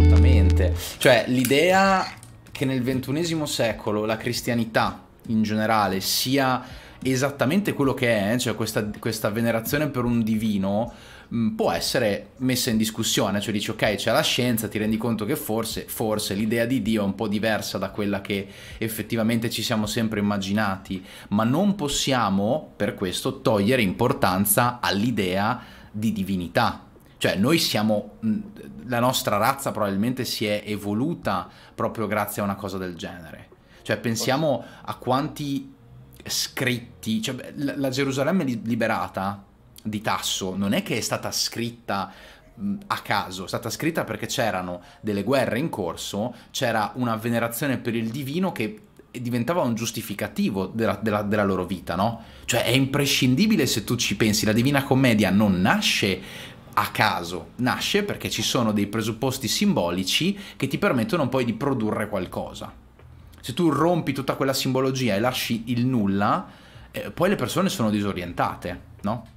Esattamente. Cioè, l'idea che nel XXI secolo la cristianità in generale sia esattamente quello che è, cioè questa, questa venerazione per un divino, mm, può essere messa in discussione, cioè dici ok c'è la scienza, ti rendi conto che forse, forse l'idea di Dio è un po' diversa da quella che effettivamente ci siamo sempre immaginati, ma non possiamo per questo togliere importanza all'idea di di divinità. Cioè noi siamo, la nostra razza probabilmente si è evoluta proprio grazie a una cosa del genere. Cioè pensiamo a quanti scritti, cioè, la Gerusalemme liberata di Tasso non è che è stata scritta a caso, è stata scritta perché c'erano delle guerre in corso, c'era una venerazione per il divino che diventava un giustificativo della, della, della, loro vita, no? Cioè è imprescindibile se tu ci pensi, la Divina Commedia non nasce a caso, nasce perché ci sono dei presupposti simbolici che ti permettono poi di produrre qualcosa. Se tu rompi tutta quella simbologia e lasci il nulla, eh, poi le persone sono disorientate, no?